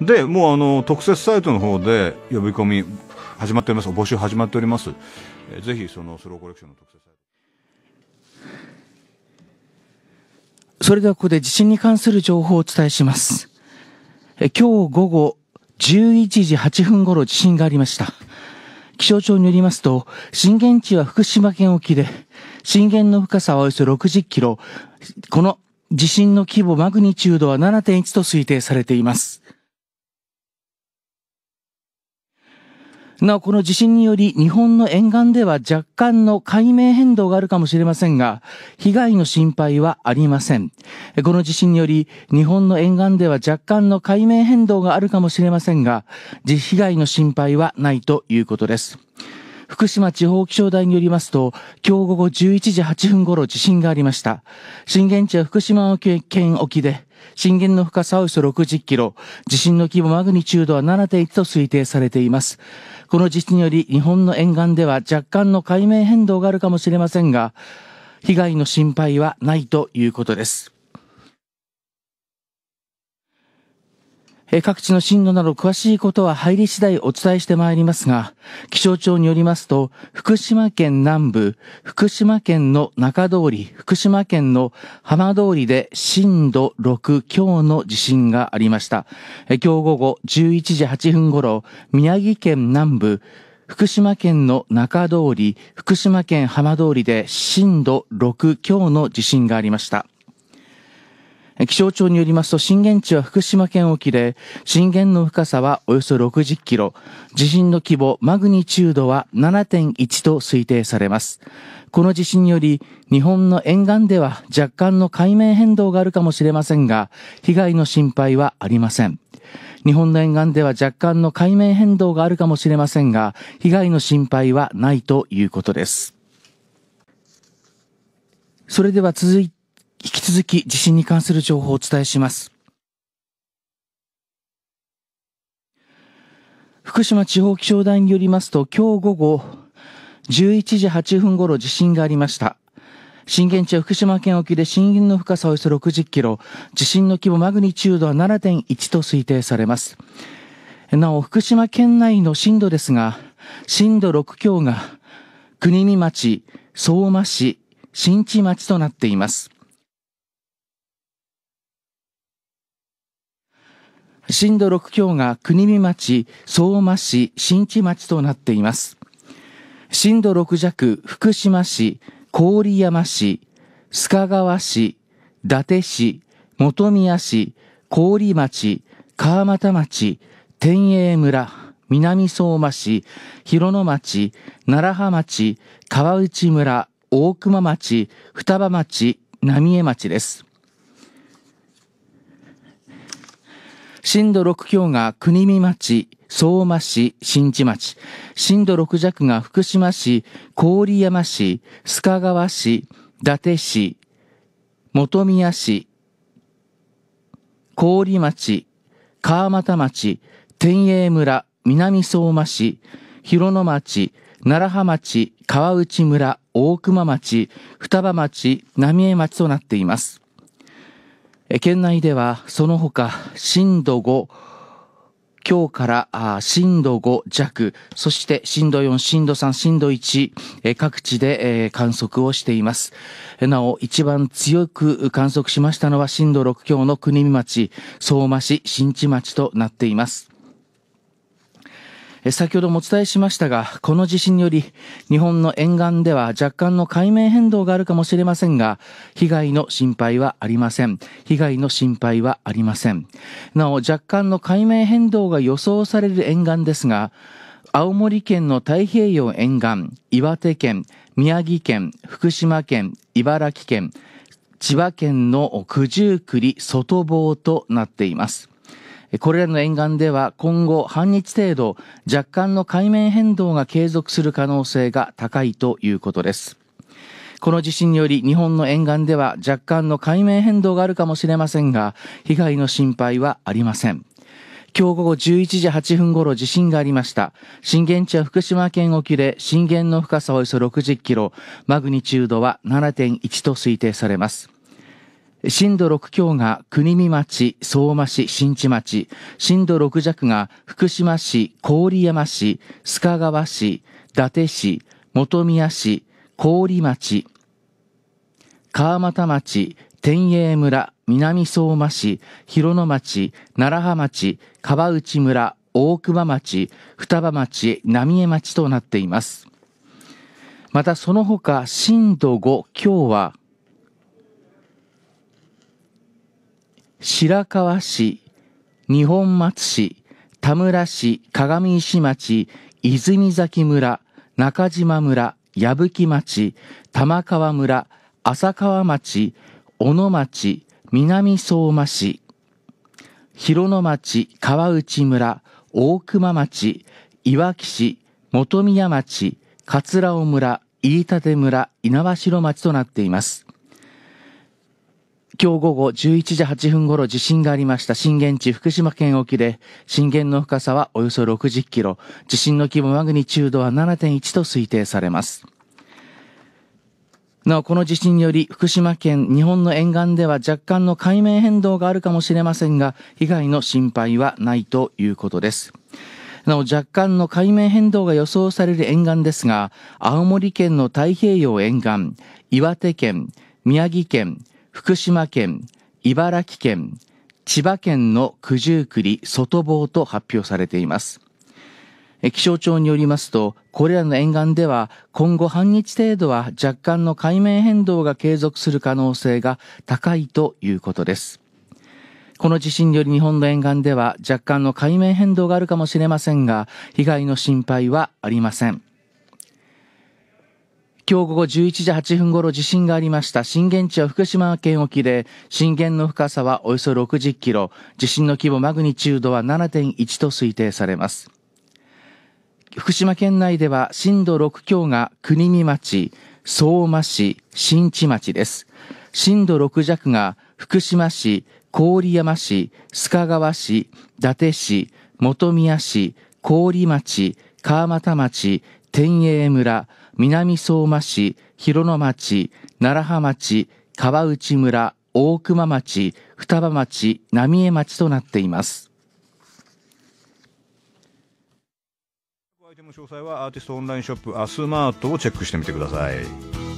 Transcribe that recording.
で、もうあの、特設サイトの方で呼び込み始まっております。募集始まっております。えー、ぜひそのスローコレクションの特設サイト。それではここで地震に関する情報をお伝えします。え今日午後11時8分頃地震がありました。気象庁によりますと、震源地は福島県沖で、震源の深さはおよそ60キロ。この地震の規模マグニチュードは7.1と推定されています。なお、この地震により日本の沿岸では若干の海面変動があるかもしれませんが、被害の心配はありません。この地震により日本の沿岸では若干の海面変動があるかもしれませんが、被害の心配はないということです。福島地方気象台によりますと、今日午後11時8分頃地震がありました。震源地は福島県沖で、震源の深さはおよそ60キロ、地震の規模マグニチュードは7.1と推定されています。この地震により日本の沿岸では若干の海面変動があるかもしれませんが、被害の心配はないということです。各地の震度など詳しいことは入り次第お伝えしてまいりますが、気象庁によりますと、福島県南部、福島県の中通り、福島県の浜通りで震度6強の地震がありました。今日午後11時8分頃、宮城県南部、福島県の中通り、福島県浜通りで震度6強の地震がありました。気象庁によりますと震源地は福島県沖で震源の深さはおよそ60キロ地震の規模マグニチュードは7.1と推定されますこの地震により日本の沿岸では若干の海面変動があるかもしれませんが被害の心配はありません日本の沿岸では若干の海面変動があるかもしれませんが被害の心配はないということですそれでは続いて続き地震に関する情報をお伝えします。福島地方気象台によりますと、今日午後11時8分頃地震がありました。震源地は福島県沖で震源の深さおよそ60キロ、地震の規模マグニチュードは7.1と推定されます。なお、福島県内の震度ですが、震度6強が国見町、相馬市、新地町となっています。震度6強が国見町、相馬市、新地町となっています。震度6弱、福島市、郡山市、須賀川市、伊達市、本宮市、郡町、川俣町、天栄村、南相馬市、広野町、楢葉町、川内村、大熊町、双葉町、浪江町です。震度6強が国見町、相馬市、新地町、震度6弱が福島市、郡山市、須賀川市、伊達市、本宮市、郡町、川俣町、天栄村、南相馬市、広野町、楢葉町、川内村、大熊町、双葉町、浪江町となっています。県内ではその他震度5、今日から震度5弱、そして震度4、震度3、震度1、各地で観測をしています。なお、一番強く観測しましたのは震度6強の国見町、相馬市、新地町となっています。先ほどもお伝えしましたが、この地震により、日本の沿岸では若干の海面変動があるかもしれませんが、被害の心配はありません。被害の心配はありません。なお、若干の海面変動が予想される沿岸ですが、青森県の太平洋沿岸、岩手県、宮城県、福島県、茨城県、千葉県の九十九里外房となっています。これらの沿岸では今後半日程度若干の海面変動が継続する可能性が高いということです。この地震により日本の沿岸では若干の海面変動があるかもしれませんが、被害の心配はありません。今日午後11時8分頃地震がありました。震源地は福島県沖で震源の深さおよそ60キロ、マグニチュードは7.1と推定されます。震度6強が国見町、相馬市、新地町、震度6弱が福島市、郡山市、須賀川市、伊達市、本宮市、郡町、川俣町、天栄村、南相馬市、広野町、楢葉町、川内村、大熊町、双葉町、浪江町となっています。またその他、震度5強は白河市、二本松市、田村市、鏡石町、泉崎村、中島村、矢吹町、玉川村、浅川町、小野町、南相馬市、広野町、川内村、大熊町、いわき市、本宮町、桂尾村、飯舘村、猪苗代町となっています。今日午後11時8分頃地震がありました震源地福島県沖で、震源の深さはおよそ60キロ、地震の規模マグニチュードは7.1と推定されます。なお、この地震により、福島県、日本の沿岸では若干の海面変動があるかもしれませんが、被害の心配はないということです。なお、若干の海面変動が予想される沿岸ですが、青森県の太平洋沿岸、岩手県、宮城県、福島県、茨城県、千葉県の九十九里外房と発表されています。気象庁によりますと、これらの沿岸では今後半日程度は若干の海面変動が継続する可能性が高いということです。この地震により日本の沿岸では若干の海面変動があるかもしれませんが、被害の心配はありません。今日午後11時8分頃地震がありました震源地は福島県沖で震源の深さはおよそ60キロ地震の規模マグニチュードは7.1と推定されます福島県内では震度6強が国見町相馬市新地町です震度6弱が福島市郡山市須賀川市伊達市本宮市郡町川俣町天栄村南相馬市、広野町、楢葉町、川内村、大熊町、双葉町、浪江町となっています。詳細はアーティストオンラインショップアスマートをチェックしてみてください。